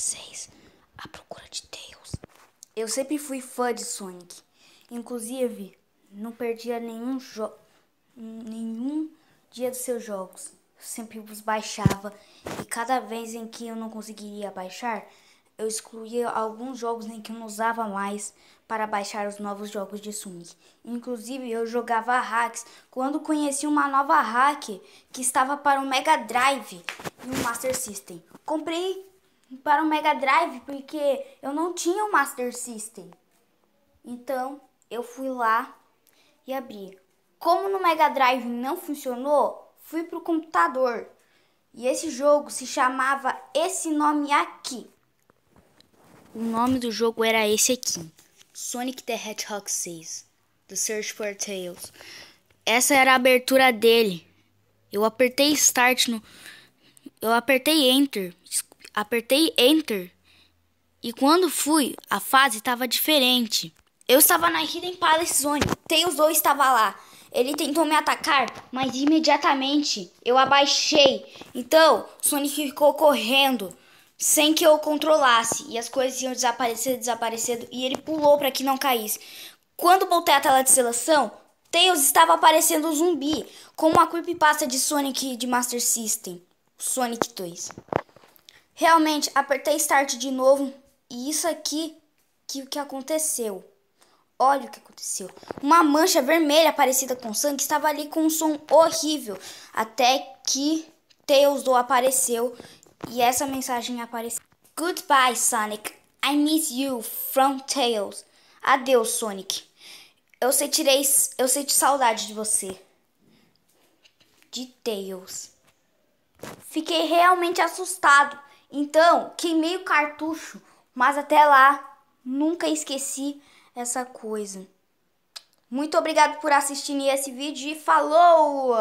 2016, A Procura de Tails. Eu sempre fui fã de Sonic. Inclusive, não perdia nenhum jogo, nenhum dia dos seus jogos. Eu sempre os baixava e cada vez em que eu não conseguiria baixar, eu excluía alguns jogos em que eu não usava mais para baixar os novos jogos de Sonic. Inclusive, eu jogava hacks quando conheci uma nova hack que estava para o Mega Drive e o Master System. Comprei para o Mega Drive porque eu não tinha o Master System. Então eu fui lá e abri. Como no Mega Drive não funcionou, fui pro computador. E esse jogo se chamava esse nome aqui. O nome do jogo era esse aqui: Sonic the Hedgehog 6 The Search for Tails. Essa era a abertura dele. Eu apertei start no eu apertei enter Apertei Enter e quando fui, a fase estava diferente. Eu estava na Hidden Palace Zone. Tails 2 estava lá. Ele tentou me atacar, mas imediatamente eu abaixei. Então, Sonic ficou correndo sem que eu controlasse e as coisas iam desaparecer, desaparecendo e ele pulou para que não caísse. Quando voltei à tela de seleção, Tails estava aparecendo um zumbi, com uma creepypasta de Sonic de Master System, Sonic 2. Realmente, apertei Start de novo e isso aqui que o que aconteceu. Olha o que aconteceu. Uma mancha vermelha parecida com sangue estava ali com um som horrível. Até que Tails do apareceu e essa mensagem apareceu. Goodbye, Sonic. I miss you from Tails. Adeus, Sonic. Eu sentirei, eu senti saudade de você. De Tails. Fiquei realmente assustado então, queimei o cartucho, mas até lá nunca esqueci essa coisa. Muito obrigado por assistir esse vídeo e falou!